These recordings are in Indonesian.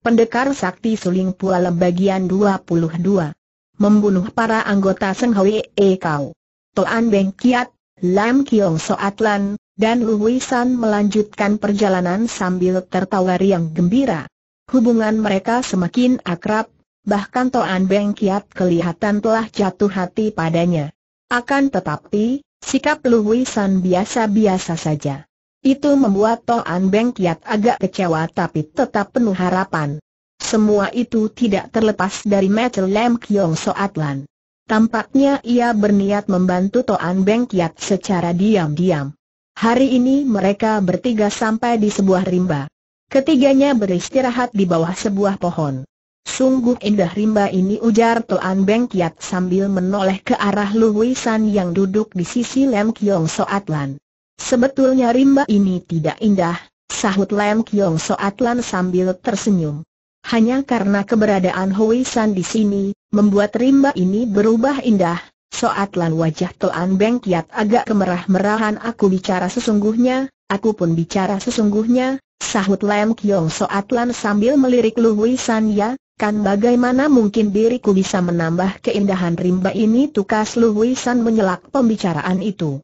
Pendekar Sakti Suling Pualem bagian 22. Membunuh para anggota Seng Hwe E Kau. Toan Beng Kiat, Lam Kiong Soat Lan, dan Luwisan melanjutkan perjalanan sambil tertawa riang gembira. Hubungan mereka semakin akrab, bahkan Toan Beng Kiat kelihatan telah jatuh hati padanya. Akan tetapi, sikap Lu Luwisan biasa-biasa saja. Itu membuat Toan Beng Kiat agak kecewa tapi tetap penuh harapan. Semua itu tidak terlepas dari Metal Lam Kiong Soatlan. Tampaknya ia berniat membantu Toan Beng Kiat secara diam-diam. Hari ini mereka bertiga sampai di sebuah rimba. Ketiganya beristirahat di bawah sebuah pohon. Sungguh indah rimba ini ujar Toan Beng Kiat sambil menoleh ke arah Luwisan yang duduk di sisi Lam Kiong Soatlan. Sebetulnya rimba ini tidak indah, sahut Lam Kiong Soat Lan sambil tersenyum. Hanya karena keberadaan Hui San di sini, membuat rimba ini berubah indah. Soat Lan wajah Toan Beng Kiat agak kemerah-merahan aku bicara sesungguhnya, aku pun bicara sesungguhnya, sahut Lam Kiong Soat Lan sambil melirik Lu Hui San ya, kan bagaimana mungkin diriku bisa menambah keindahan rimba ini tukas Lu Hui San menyelak pembicaraan itu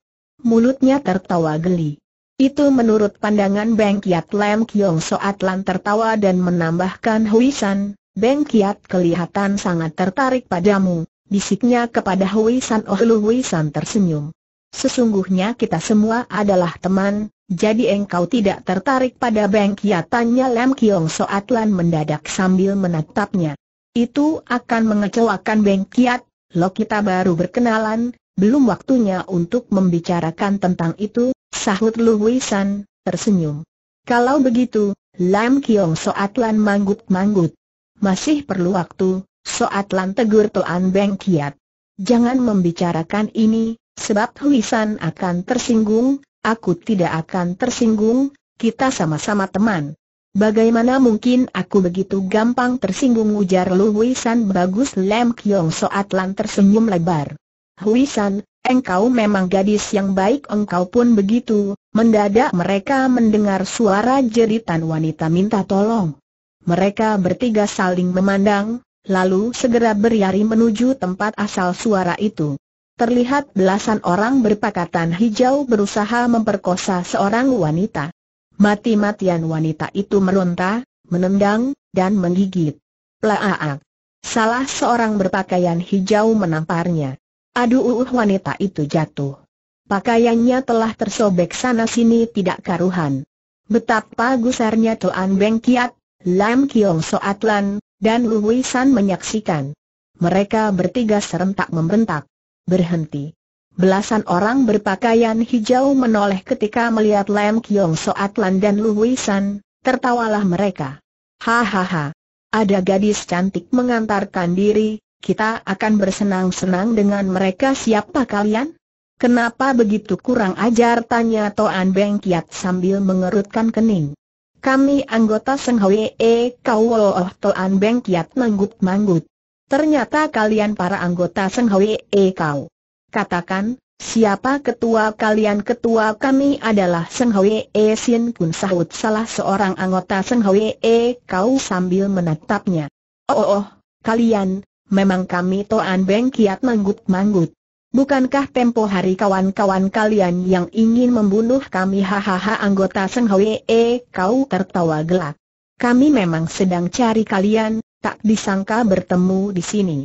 mulutnya tertawa geli. Itu menurut pandangan Beng Kiat Lam Kiong Soat Lan tertawa dan menambahkan Huisan, San, Beng Kiat kelihatan sangat tertarik padamu, bisiknya kepada Huisan. Oh Lu Hui tersenyum. Sesungguhnya kita semua adalah teman, jadi engkau tidak tertarik pada Beng Kiat tanya Lam Kiong Soat Lan mendadak sambil menatapnya. Itu akan mengecewakan Beng Kiat, lo kita baru berkenalan, belum waktunya untuk membicarakan tentang itu, sahut Lu San, tersenyum. Kalau begitu, Lam Kiong Soatlan manggut-manggut. Masih perlu waktu, Soatlan tegur Tuan Beng Kiat. Jangan membicarakan ini, sebab San akan tersinggung, aku tidak akan tersinggung, kita sama-sama teman. Bagaimana mungkin aku begitu gampang tersinggung ujar Lu San bagus Lam Kiong Soatlan tersenyum lebar. Huisan, engkau memang gadis yang baik engkau pun begitu, mendadak mereka mendengar suara jeritan wanita minta tolong. Mereka bertiga saling memandang, lalu segera beriari menuju tempat asal suara itu. Terlihat belasan orang berpakatan hijau berusaha memperkosa seorang wanita. Mati-matian wanita itu meronta, menendang, dan menggigit. Plaaak. Salah seorang berpakaian hijau menamparnya. Aduh uh, wanita itu jatuh. Pakaiannya telah tersobek sana-sini tidak karuhan. Betapa gusarnya tuan Beng Kiat, Lam Kiong Soatlan, dan Lui San menyaksikan. Mereka bertiga serentak membentak. Berhenti. Belasan orang berpakaian hijau menoleh ketika melihat Lam Kiong Soatlan dan Lui San, tertawalah mereka. Hahaha. Ada gadis cantik mengantarkan diri, kita akan bersenang-senang dengan mereka siapa kalian? Kenapa begitu kurang ajar? Tanya Toan Beng Kiat sambil mengerutkan kening. Kami anggota Seng E Kawooh Toan Beng Kiat manggut-manggut. Ternyata kalian para anggota Seng E Kau. Katakan, Siapa ketua kalian? Ketua kami adalah Seng E Sin Kun sahut salah seorang anggota Seng E Kau sambil menatapnya. Oh, oh, oh, kalian, memang kami Toan Beng kiat manggut-manggut. Bukankah tempo hari kawan-kawan kalian yang ingin membunuh kami hahaha anggota Seng Hwee kau tertawa gelak. Kami memang sedang cari kalian, tak disangka bertemu di sini.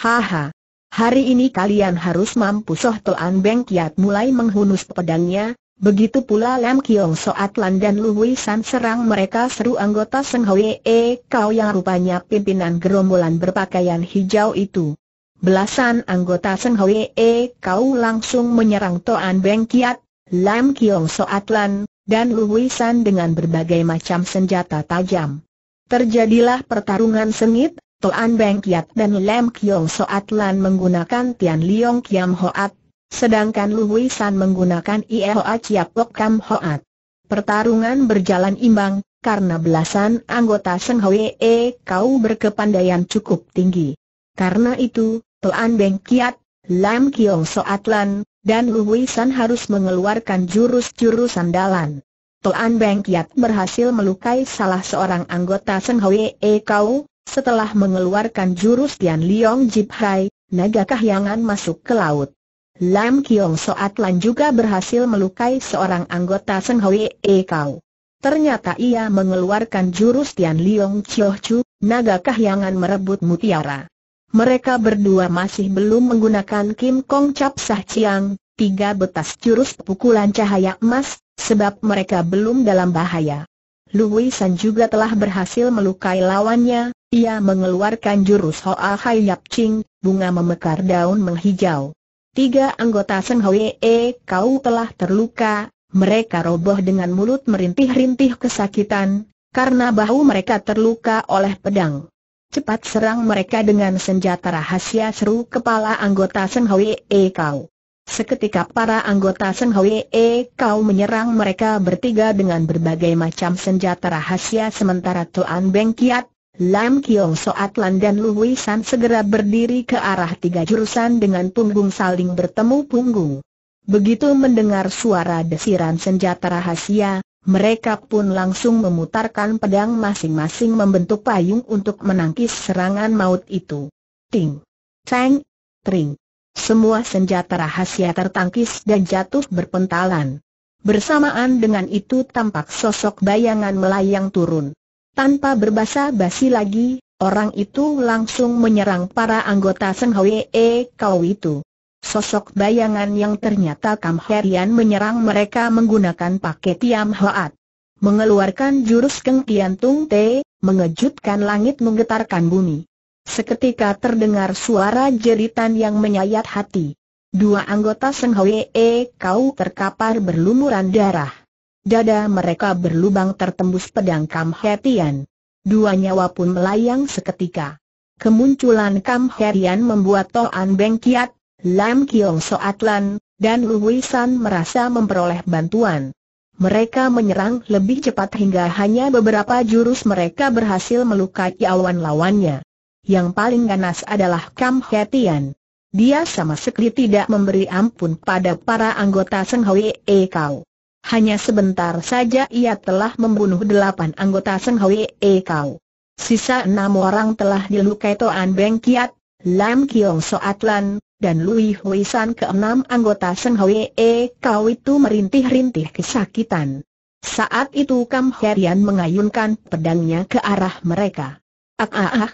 Haha. Hari ini kalian harus mampu Soh Toan Beng Kiat mulai menghunus pedangnya, Begitu pula Lam Kiong Soat Lan dan Lu Wei San serang mereka seru anggota Seng Hwee Kau yang rupanya pimpinan gerombolan berpakaian hijau itu. Belasan anggota Seng Hwee Kau langsung menyerang Toan Beng Kiat, Lam Kiong Soat Lan, dan Lu Wei San dengan berbagai macam senjata tajam. Terjadilah pertarungan sengit, Toan Beng Kiat dan Lam Kiong Soat Lan menggunakan Tian Liong Kiam Hoat Sedangkan Hui San menggunakan Chiap Chiapok Kam Hoat. Pertarungan berjalan imbang, karena belasan anggota Seng E kau berkepandaian cukup tinggi. Karena itu, Tuan Beng Kiat, Lam Kiong Soat Lan, dan Hui San harus mengeluarkan jurus-jurus andalan. Tuan Beng Kiat berhasil melukai salah seorang anggota Seng E kau, setelah mengeluarkan jurus Tian Liong Jip Hai, naga kahyangan masuk ke laut. Lam Kiong Soat Lan juga berhasil melukai seorang anggota Seng Hwe E Kau. Ternyata ia mengeluarkan jurus Tian Liong Chioh Chu, naga kahyangan merebut mutiara. Mereka berdua masih belum menggunakan Kim Kong Chap Sah Chiang, tiga betas jurus pukulan cahaya emas, sebab mereka belum dalam bahaya. Lu Wei San juga telah berhasil melukai lawannya, ia mengeluarkan jurus Hoa Hai Yap Ching, bunga memekar daun menghijau. Tiga anggota Seng Hwee kau telah terluka, mereka roboh dengan mulut merintih-rintih kesakitan, karena bahu mereka terluka oleh pedang. Cepat serang mereka dengan senjata rahasia seru kepala anggota Seng Hwee kau. Seketika para anggota Seng Hwee kau menyerang mereka bertiga dengan berbagai macam senjata rahasia sementara Tuan Beng Kiat, Lam Kiong Soat Lan dan Lui San segera berdiri ke arah tiga jurusan dengan punggung saling bertemu punggung. Begitu mendengar suara desiran senjata rahasia, mereka pun langsung memutarkan pedang masing-masing membentuk payung untuk menangkis serangan maut itu. Ting! Cheng, Tring! Semua senjata rahasia tertangkis dan jatuh berpentalan. Bersamaan dengan itu tampak sosok bayangan melayang turun. Tanpa berbasa-basi lagi, orang itu langsung menyerang para anggota Seng Hwee Kau itu. Sosok bayangan yang ternyata Kam Herian menyerang mereka menggunakan paket Tiam Hoat. Mengeluarkan jurus Keng Tian Tung Te, mengejutkan langit menggetarkan bumi. Seketika terdengar suara jeritan yang menyayat hati. Dua anggota Seng Hwee Kau terkapar berlumuran darah. Dada mereka berlubang tertembus pedang Kam Hetian. Dua nyawa pun melayang seketika. Kemunculan Kam Hetian membuat Toan Beng Kiat, Lam Kiong Soatlan, dan San merasa memperoleh bantuan. Mereka menyerang lebih cepat hingga hanya beberapa jurus mereka berhasil melukai awan lawannya. Yang paling ganas adalah Kam Hetian. Dia sama sekali tidak memberi ampun pada para anggota Seng Hwee Kau. Hanya sebentar saja ia telah membunuh delapan anggota Seng Hwee Kau. Sisa enam orang telah dilukai Toan Beng Kiat, Lam Kiong Soat Lan, dan Lui Hui San keenam anggota Seng Hwee Kau itu merintih-rintih kesakitan. Saat itu Kam Herian mengayunkan pedangnya ke arah mereka. Ak ah ah,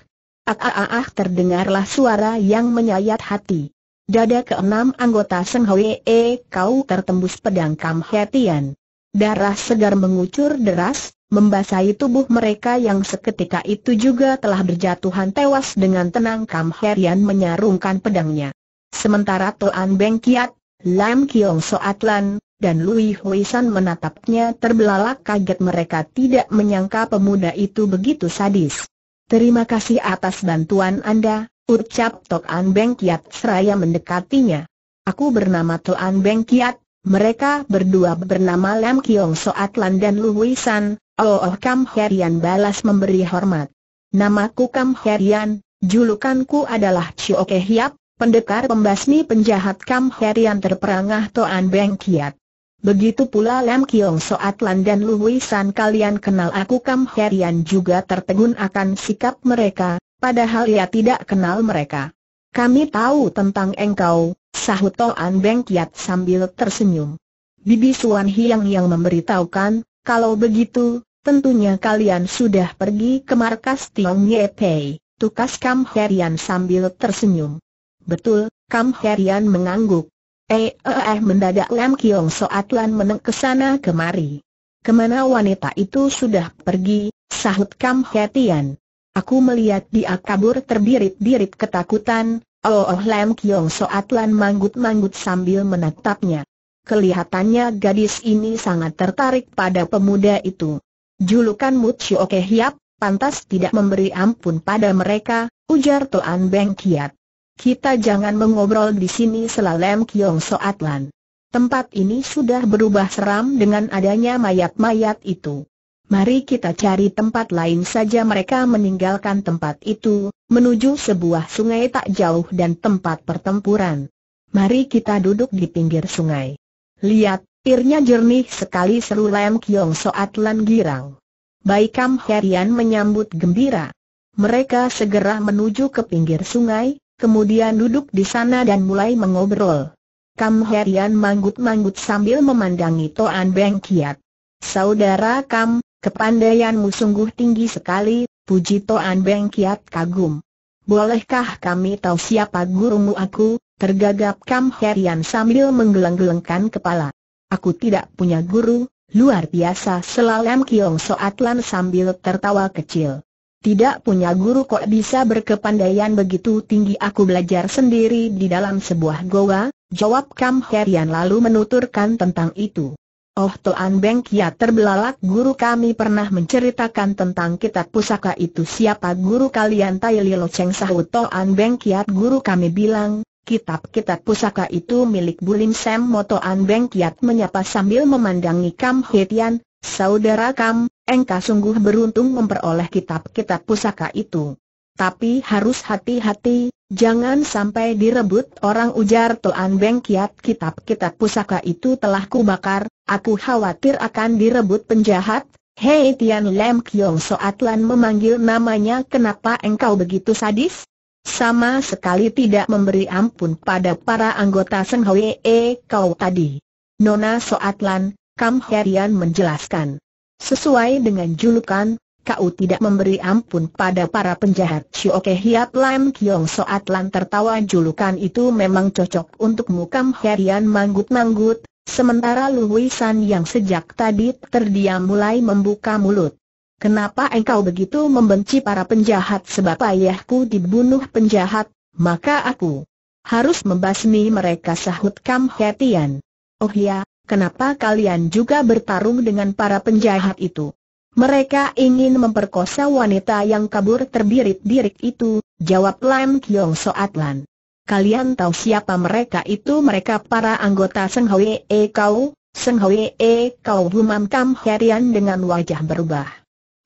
ak ah ah, terdengarlah suara yang menyayat hati. Dada keenam anggota Seng Hwee kau tertembus pedang Kam Hetian. Darah segar mengucur deras, membasahi tubuh mereka yang seketika itu juga telah berjatuhan tewas dengan tenang Kam Herian menyarungkan pedangnya. Sementara Toan Beng Kiat, Lam Kiong Soatlan, dan Lui Hui menatapnya terbelalak kaget mereka tidak menyangka pemuda itu begitu sadis. Terima kasih atas bantuan Anda, Ucap Toan Beng Kiat seraya mendekatinya. Aku bernama Toan Beng Kiat, mereka berdua bernama Lam Kiong Soat Lan dan Lu Wisan, Oh Oh Kam Herian balas memberi hormat. Namaku Kam Herian, julukanku adalah Chioke Yap, pendekar pembasmi penjahat Kam Herian terperangah Toan Beng Kiat. Begitu pula Lam Kiong Soat Lan dan Lu San kalian kenal aku Kam Herian juga tertegun akan sikap mereka, padahal ia tidak kenal mereka. Kami tahu tentang engkau, sahut Toan Beng Kiat sambil tersenyum. Bibi Suan Hiang yang memberitahukan, kalau begitu, tentunya kalian sudah pergi ke markas Tiong Nye Pei, tukas Kam Herian sambil tersenyum. Betul, Kam Herian mengangguk. Eh eh eh mendadak Lam Kiong Soatlan Lan meneng ke kemari. Kemana wanita itu sudah pergi, sahut Kam Herian. Aku melihat dia kabur terbirit-birit ketakutan, Oh, oh Lam Kiong Soat manggut-manggut sambil menatapnya. Kelihatannya gadis ini sangat tertarik pada pemuda itu. Julukan Mut Oke Hiap, pantas tidak memberi ampun pada mereka, ujar Toan Beng Kiat. Kita jangan mengobrol di sini Lam Kiong Soat Lan. Tempat ini sudah berubah seram dengan adanya mayat-mayat itu mari kita cari tempat lain saja mereka meninggalkan tempat itu, menuju sebuah sungai tak jauh dan tempat pertempuran. Mari kita duduk di pinggir sungai. Lihat, irnya jernih sekali seru Lam Kiong Soat Lan Girang. Baikam Herian menyambut gembira. Mereka segera menuju ke pinggir sungai, kemudian duduk di sana dan mulai mengobrol. Kam Herian manggut-manggut sambil memandangi Toan Beng Kiat. Saudara Kam, Kepandaianmu sungguh tinggi sekali, puji Toan Beng kiat kagum. Bolehkah kami tahu siapa gurumu aku? Tergagap Kam Herian sambil menggeleng-gelengkan kepala. Aku tidak punya guru, luar biasa selalem Kiong Soatlan sambil tertawa kecil. Tidak punya guru kok bisa berkepandaian begitu tinggi aku belajar sendiri di dalam sebuah goa, jawab Kam Herian lalu menuturkan tentang itu. Oh Toan Beng Kia terbelalak guru kami pernah menceritakan tentang kitab pusaka itu siapa guru kalian Tai Lo Cheng sahut Toan Beng Kiat guru kami bilang, kitab-kitab pusaka itu milik Bulim Sam Toan Beng Kiat menyapa sambil memandangi Kam Tian, saudara Kam, engkau sungguh beruntung memperoleh kitab-kitab pusaka itu. Tapi harus hati-hati, Jangan sampai direbut orang ujar Toan Beng Kiat kitab-kitab pusaka itu telah kubakar, Aku khawatir akan direbut penjahat. Hei Tian Lam Kiong Soatlan memanggil namanya kenapa engkau begitu sadis? Sama sekali tidak memberi ampun pada para anggota Seng Hwee kau tadi. Nona Soatlan, Kam Herian menjelaskan. Sesuai dengan julukan, kau tidak memberi ampun pada para penjahat Oke, Hiap Lam Kiong Soatlan tertawa julukan itu memang cocok untukmu Kam Herian manggut-manggut, Sementara Lu San yang sejak tadi terdiam mulai membuka mulut. Kenapa engkau begitu membenci para penjahat sebab ayahku dibunuh penjahat, maka aku harus membasmi mereka sahut Kam Hetian. Oh ya, kenapa kalian juga bertarung dengan para penjahat itu? Mereka ingin memperkosa wanita yang kabur terbirit-birit itu, jawab Lam Kiong Soat Lan. Kalian tahu siapa mereka itu? Mereka para anggota Seng E Kau, Seng e kau Kau Kam Herian dengan wajah berubah.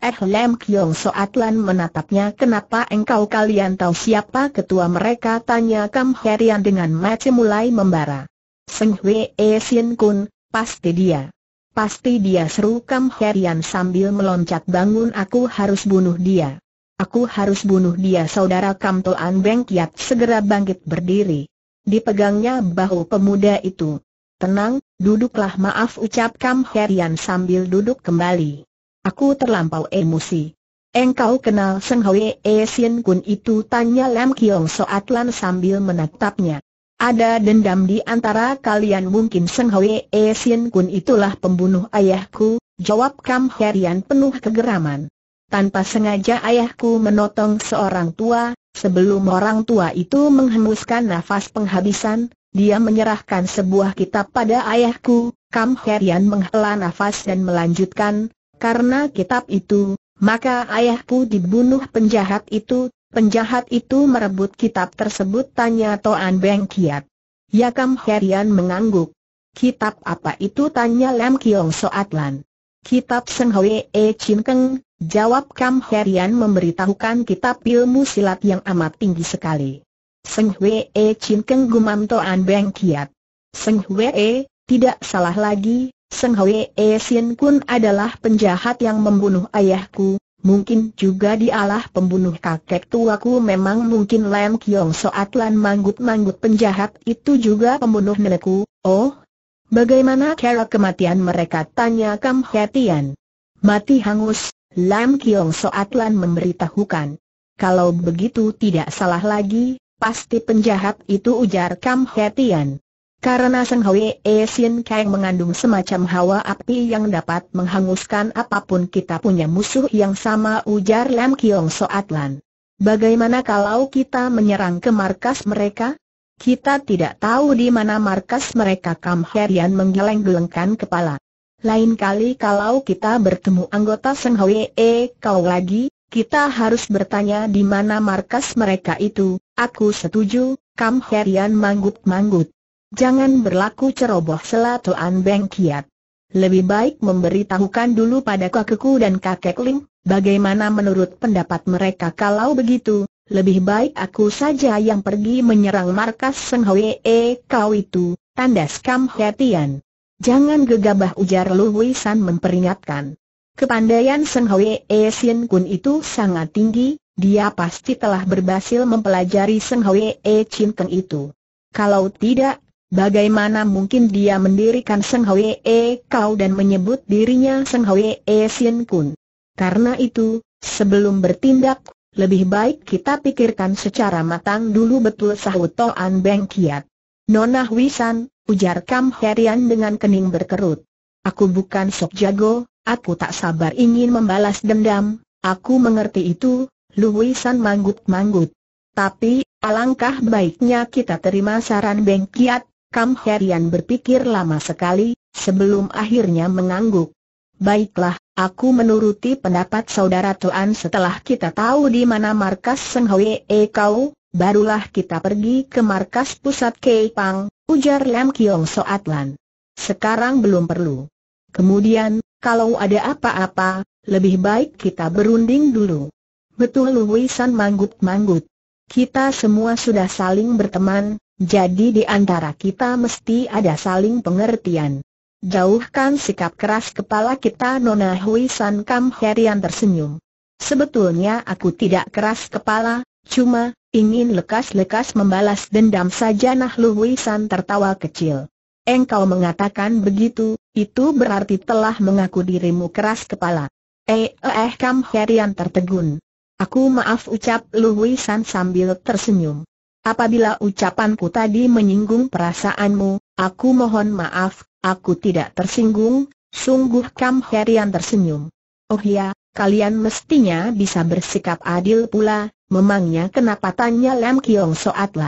Eh Lam Kyong Soat menatapnya kenapa engkau kalian tahu siapa ketua mereka tanya Kam Herian dengan macam mulai membara. Seng E Sin Kun, pasti dia. Pasti dia seru Kam Herian sambil meloncat bangun aku harus bunuh dia. Aku harus bunuh dia saudara Kamto An Beng Kiat segera bangkit berdiri. Dipegangnya bahu pemuda itu. Tenang, duduklah maaf ucap Kam Herian sambil duduk kembali. Aku terlampau emosi. Engkau kenal Seng Hwe E Sien Kun itu tanya Lam Kiong Soat Lan sambil menatapnya. Ada dendam di antara kalian mungkin Seng Hwe E Sien Kun itulah pembunuh ayahku, jawab Kam Herian penuh kegeraman tanpa sengaja ayahku menotong seorang tua, sebelum orang tua itu menghembuskan nafas penghabisan, dia menyerahkan sebuah kitab pada ayahku, Kam Herian menghela nafas dan melanjutkan, karena kitab itu, maka ayahku dibunuh penjahat itu, penjahat itu merebut kitab tersebut tanya Toan Beng Kiat. Ya, Kam Herian mengangguk. Kitab apa itu tanya Lam Kiong Soatlan. Kitab Seng Hwe E Chin Keng, jawab Kam Herian memberitahukan kitab ilmu silat yang amat tinggi sekali. Seng Hwe E Chin Keng gumam Toan Beng Kiat. Seng Hwe E, tidak salah lagi, Seng Hwe E Sin Kun adalah penjahat yang membunuh ayahku, mungkin juga dialah pembunuh kakek tuaku memang mungkin Lam Kiong Soat Lan Manggut-Manggut penjahat itu juga pembunuh nenekku, oh, Bagaimana cara kematian mereka? Tanya Kam Hetian. Mati hangus, Lam Kiong Soatlan memberitahukan. Kalau begitu tidak salah lagi, pasti penjahat itu ujar Kam Hetian. Karena Seng E Sin Kang mengandung semacam hawa api yang dapat menghanguskan apapun kita punya musuh yang sama ujar Lam Kiong Soatlan. Bagaimana kalau kita menyerang ke markas mereka? Kita tidak tahu di mana markas mereka Kam Herian menggeleng-gelengkan kepala. Lain kali kalau kita bertemu anggota Seng Hwee eh, kau lagi, kita harus bertanya di mana markas mereka itu. Aku setuju, Kam Herian manggut-manggut. Jangan berlaku ceroboh selatuan Beng Kiat. Lebih baik memberitahukan dulu pada kakekku dan kakek Lim. bagaimana menurut pendapat mereka kalau begitu, lebih baik aku saja yang pergi menyerang markas Seng Hwee kau itu, tandas Kam Hetian. Jangan gegabah ujar Lu San memperingatkan. Kepandaian Seng Hwee Sien Kun itu sangat tinggi, dia pasti telah berhasil mempelajari Seng Hwee Chin Keng itu. Kalau tidak, bagaimana mungkin dia mendirikan Seng Hwee kau dan menyebut dirinya Seng Hwee Sien Kun? Karena itu, sebelum bertindak, lebih baik kita pikirkan secara matang dulu betul sahut Toan Beng Kiat. Nona Wisan, ujar Kam Herian dengan kening berkerut. Aku bukan sok jago, aku tak sabar ingin membalas dendam, aku mengerti itu, Lu Wisan manggut-manggut. Tapi, alangkah baiknya kita terima saran Beng Kiat, Kam Herian berpikir lama sekali, sebelum akhirnya mengangguk. Baiklah, Aku menuruti pendapat saudara Tuan setelah kita tahu di mana markas Seng Hwe e kau, barulah kita pergi ke markas pusat Kei Pang, ujar Lam Kiong Soat Lan. Sekarang belum perlu. Kemudian, kalau ada apa-apa, lebih baik kita berunding dulu. Betul Luisan manggut-manggut. Kita semua sudah saling berteman, jadi di antara kita mesti ada saling pengertian. Jauhkan sikap keras kepala kita Nona Hui San Kam Herian tersenyum. Sebetulnya aku tidak keras kepala, cuma ingin lekas-lekas membalas dendam saja Nah Hui San tertawa kecil. Engkau mengatakan begitu, itu berarti telah mengaku dirimu keras kepala. Eh eh Kam Herian tertegun. Aku maaf ucap Hui San sambil tersenyum. Apabila ucapanku tadi menyinggung perasaanmu, aku mohon maaf, Aku tidak tersinggung, sungguh Kam Herian tersenyum. Oh ya, kalian mestinya bisa bersikap adil pula, memangnya kenapa tanya Lam Kiong Soat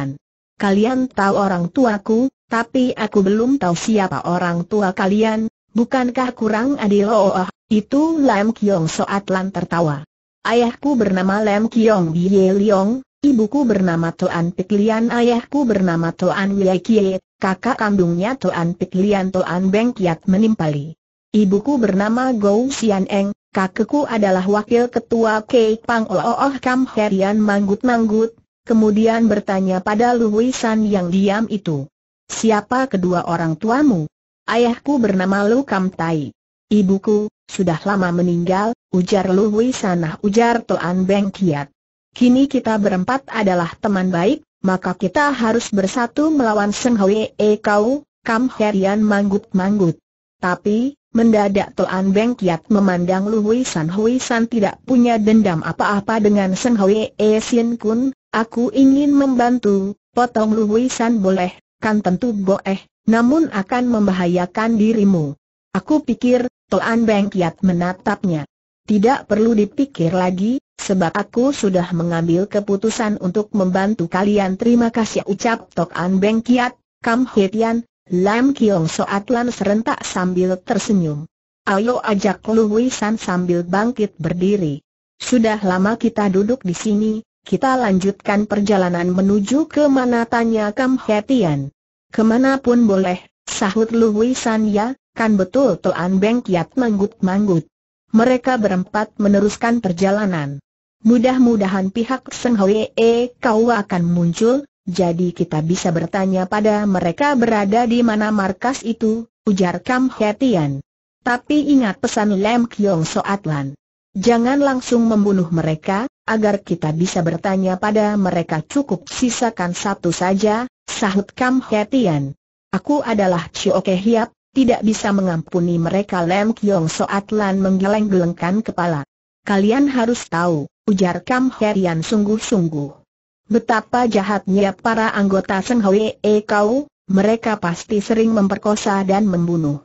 Kalian tahu orang tuaku, tapi aku belum tahu siapa orang tua kalian, bukankah kurang adil oh, oh itu Lam Kiong Soat tertawa. Ayahku bernama Lam Kiong Bie Liong, ibuku bernama Toan Pik Lian ayahku bernama Toan Wei Kiet kakak kandungnya Toan Piklian Lian Toan Beng Kiat menimpali. Ibuku bernama Gou Sian Eng, kakekku adalah wakil ketua Kei Pang Ooh Kam Herian manggut-manggut, kemudian bertanya pada Lui San yang diam itu. Siapa kedua orang tuamu? Ayahku bernama Lu Kam Tai. Ibuku, sudah lama meninggal, ujar Louis Sanah ujar Toan Beng Kiat. Kini kita berempat adalah teman baik, maka kita harus bersatu melawan Seng Hwee Kau, Kam Herian manggut-manggut. Tapi, mendadak Toan Beng Kiat memandang Lu Hui San Hui San tidak punya dendam apa-apa dengan Seng Hwee Sien Kun, aku ingin membantu, potong Lu Hui San boleh, kan tentu boleh, namun akan membahayakan dirimu. Aku pikir, Toan Beng Kiat menatapnya. Tidak perlu dipikir lagi, sebab aku sudah mengambil keputusan untuk membantu kalian. Terima kasih ucap Tok An Beng Kiat, Kam Hetian, Lam Kiong Soat Lan serentak sambil tersenyum. Ayo ajak Lu San sambil bangkit berdiri. Sudah lama kita duduk di sini, kita lanjutkan perjalanan menuju ke mana tanya Kam Hetian. Kemanapun boleh, sahut Lu San ya, kan betul Tok An Beng Kiat manggut-manggut. Mereka berempat meneruskan perjalanan. Mudah-mudahan pihak Seng Hwee kau akan muncul, jadi kita bisa bertanya pada mereka berada di mana markas itu, ujar Kam Hetian. Tapi ingat pesan Lem Kiong Soatlan. Jangan langsung membunuh mereka, agar kita bisa bertanya pada mereka cukup sisakan satu saja, sahut Kam Hetian. Aku adalah Ke Hiap, tidak bisa mengampuni mereka Lem Kiong Soatlan menggeleng-gelengkan kepala. Kalian harus tahu, ujar Kam Herian sungguh-sungguh. Betapa jahatnya para anggota Seng E kau, mereka pasti sering memperkosa dan membunuh.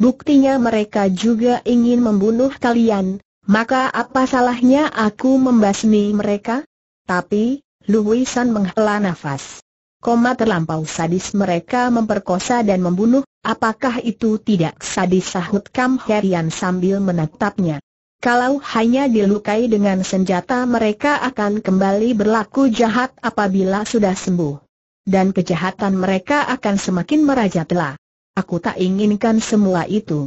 Buktinya mereka juga ingin membunuh kalian, maka apa salahnya aku membasmi mereka? Tapi, Luwisan menghela nafas. Koma terlampau sadis mereka memperkosa dan membunuh, apakah itu tidak sadis sahut Kam Herian sambil menatapnya. Kalau hanya dilukai dengan senjata mereka akan kembali berlaku jahat apabila sudah sembuh. Dan kejahatan mereka akan semakin merajalela. Aku tak inginkan semua itu.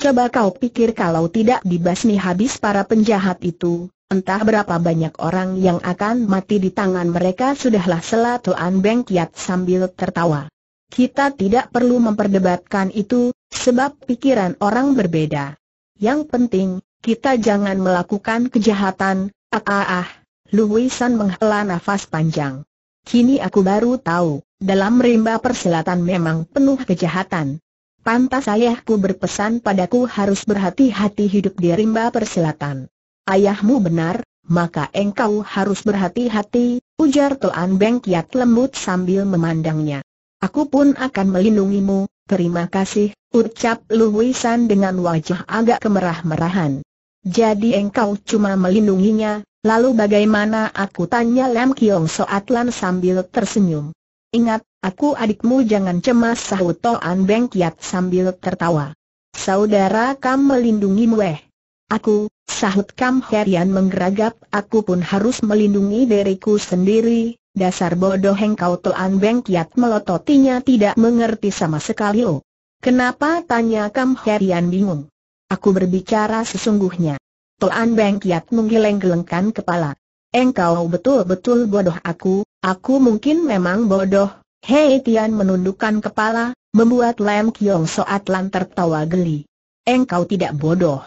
Coba kau pikir kalau tidak dibasmi habis para penjahat itu, entah berapa banyak orang yang akan mati di tangan mereka sudahlah Selatuan Tuan Beng Kiat sambil tertawa. Kita tidak perlu memperdebatkan itu, sebab pikiran orang berbeda. Yang penting, kita jangan melakukan kejahatan, ah ah ah. Luwisan menghela nafas panjang. Kini aku baru tahu, dalam rimba persilatan memang penuh kejahatan. Pantas ayahku berpesan padaku harus berhati-hati hidup di rimba persilatan. Ayahmu benar, maka engkau harus berhati-hati, ujar Tuan Beng Kiat lembut sambil memandangnya. Aku pun akan melindungimu, terima kasih, ucap Luwisan dengan wajah agak kemerah-merahan. Jadi engkau cuma melindunginya, lalu bagaimana aku tanya Lam Kiong Soat Lan sambil tersenyum. Ingat, aku adikmu jangan cemas sahut Toan Beng Kiat sambil tertawa. Saudara Kam melindungimu eh. Aku, sahut Kam Herian menggeragap, aku pun harus melindungi diriku sendiri, Dasar bodoh engkau Toan Beng Kiat melototinya tidak mengerti sama sekali oh. Kenapa tanya Kam Herian bingung. Aku berbicara sesungguhnya. Tuan Beng Kiat menggeleng-gelengkan kepala. Engkau betul-betul bodoh aku, aku mungkin memang bodoh. Hei Tian menundukkan kepala, membuat Lam Kiong Soat Lan tertawa geli. Engkau tidak bodoh.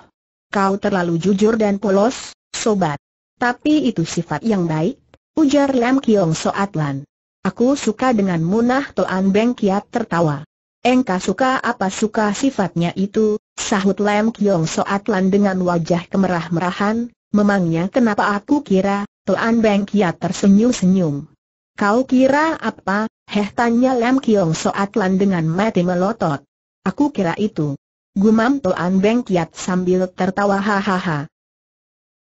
Kau terlalu jujur dan polos, sobat. Tapi itu sifat yang baik, ujar Lam Kiong Soat Lan. Aku suka dengan munah Tuan Beng Kiat tertawa. Engkau suka apa suka sifatnya itu, Sahut Lam Kiong Soat Lan dengan wajah kemerah-merahan, memangnya kenapa aku kira, Tuan Beng Kia tersenyum-senyum. Kau kira apa, heh tanya Lam Kiong Soat Lan dengan mati melotot. Aku kira itu. Gumam Tuan Beng Kiat sambil tertawa hahaha.